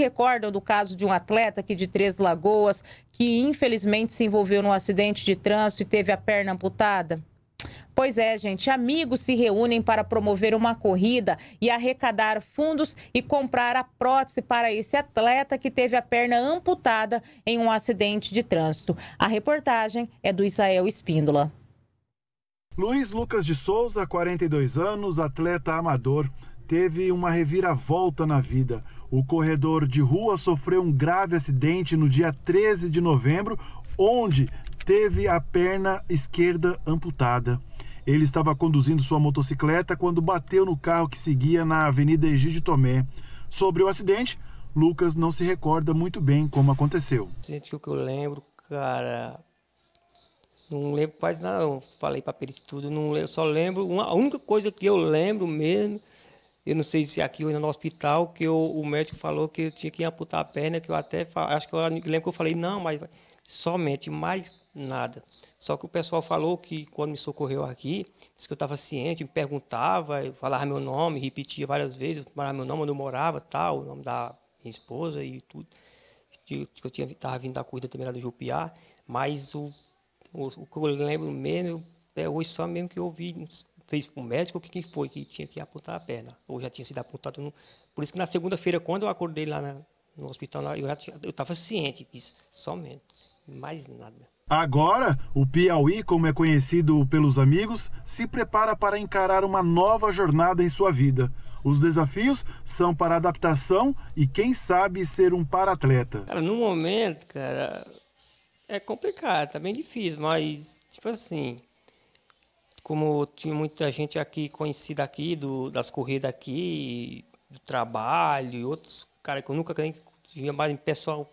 recordam do caso de um atleta aqui de Três Lagoas que infelizmente se envolveu num acidente de trânsito e teve a perna amputada? Pois é, gente, amigos se reúnem para promover uma corrida e arrecadar fundos e comprar a prótese para esse atleta que teve a perna amputada em um acidente de trânsito. A reportagem é do Israel Espíndola. Luiz Lucas de Souza, 42 anos, atleta amador teve uma reviravolta na vida. O corredor de rua sofreu um grave acidente no dia 13 de novembro, onde teve a perna esquerda amputada. Ele estava conduzindo sua motocicleta quando bateu no carro que seguia na Avenida Egídio Tomé. Sobre o acidente, Lucas não se recorda muito bem como aconteceu. O que eu lembro, cara, não lembro quase nada. falei para ele tudo, não lembro, só lembro. Uma, a única coisa que eu lembro mesmo eu não sei se aqui ou no hospital, que eu, o médico falou que eu tinha que amputar a perna, que eu até acho que eu lembro que eu falei, não, mas somente, mais nada. Só que o pessoal falou que quando me socorreu aqui, disse que eu estava ciente, me perguntava, falava meu nome, repetia várias vezes, falava meu nome, onde eu morava, tal, o nome da minha esposa e tudo. Que eu tinha estava vindo da corrida também lá do Jupiá, mas o, o, o que eu lembro mesmo, é hoje só mesmo que eu ouvi fez com o médico que, que foi que tinha que apontar a perna, ou já tinha sido apontado. No... Por isso que na segunda-feira, quando eu acordei lá na, no hospital, lá, eu estava ciente disso, somente, mais nada. Agora, o Piauí, como é conhecido pelos amigos, se prepara para encarar uma nova jornada em sua vida. Os desafios são para adaptação e quem sabe ser um paratleta. Cara, no momento, cara, é complicado, tá bem difícil, mas tipo assim, como tinha muita gente aqui conhecida aqui, do, das corridas aqui, do trabalho e outros caras que eu nunca tinha mais pessoal.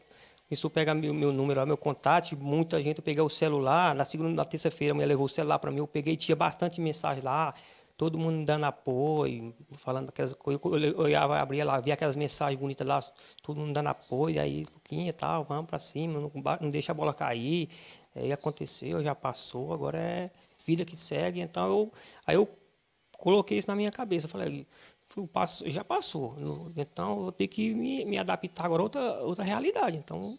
Isso pega meu, meu número, meu contato, muita gente, eu peguei o celular, na segunda, na terça-feira a mulher levou o celular para mim, eu peguei, tinha bastante mensagem lá, todo mundo dando apoio, falando aquelas coisas, eu, eu, eu, abria lá, via aquelas mensagens bonitas lá, todo mundo dando apoio, aí, Luquinha, tal, vamos para cima, não, não deixa a bola cair, aí aconteceu, já passou, agora é vida que segue. Então, eu, aí eu coloquei isso na minha cabeça. Eu falei, passo, já passou. Então, eu tenho que me, me adaptar agora a outra, outra realidade. Então,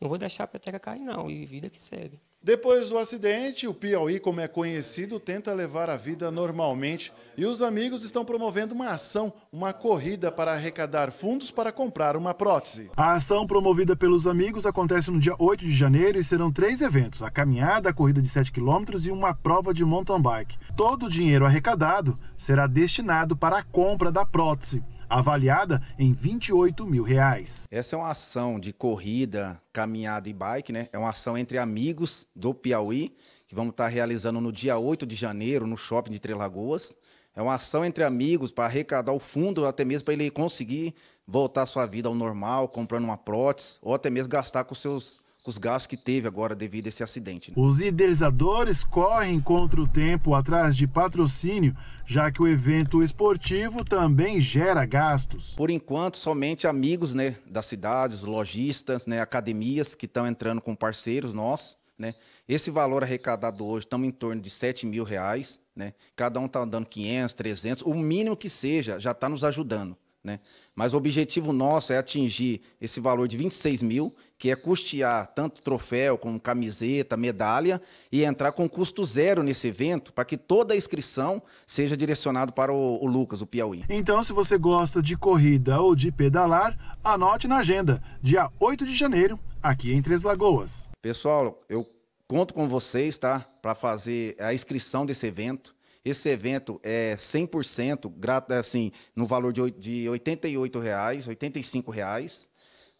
não vou deixar a peteca cair, não. E vida que segue. Depois do acidente, o Piauí, como é conhecido, tenta levar a vida normalmente e os amigos estão promovendo uma ação, uma corrida para arrecadar fundos para comprar uma prótese. A ação promovida pelos amigos acontece no dia 8 de janeiro e serão três eventos: a caminhada, a corrida de 7 quilômetros e uma prova de mountain bike. Todo o dinheiro arrecadado será destinado para a compra da prótese avaliada em 28 mil reais. Essa é uma ação de corrida, caminhada e bike, né? É uma ação entre amigos do Piauí, que vamos estar realizando no dia 8 de janeiro, no shopping de Três Lagoas. É uma ação entre amigos para arrecadar o fundo, até mesmo para ele conseguir voltar sua vida ao normal, comprando uma prótese, ou até mesmo gastar com seus com os gastos que teve agora devido a esse acidente. Né? Os idealizadores correm contra o tempo atrás de patrocínio, já que o evento esportivo também gera gastos. Por enquanto, somente amigos né, das cidades, lojistas, né, academias que estão entrando com parceiros nossos. Né? Esse valor arrecadado hoje estamos em torno de 7 mil reais. Né? Cada um está dando 500, 300, o mínimo que seja já está nos ajudando. Né? Mas o objetivo nosso é atingir esse valor de 26 mil, que é custear tanto troféu como camiseta, medalha, e entrar com custo zero nesse evento, para que toda a inscrição seja direcionada para o, o Lucas, o Piauí. Então, se você gosta de corrida ou de pedalar, anote na agenda, dia 8 de janeiro, aqui em Três Lagoas. Pessoal, eu conto com vocês, tá? Para fazer a inscrição desse evento. Esse evento é 100% grato, é assim, no valor de, de 88 reais, 85 reais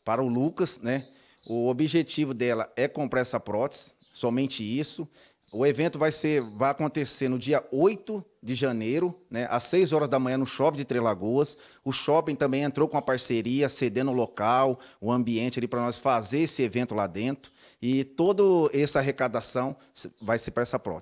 para o Lucas, né? O objetivo dela é comprar essa prótese, somente isso. O evento vai ser, vai acontecer no dia 8 de janeiro, né, às 6 horas da manhã, no shopping de Três Lagoas. O shopping também entrou com a parceria, cedendo o local, o ambiente ali para nós fazer esse evento lá dentro. E toda essa arrecadação vai ser para essa prova.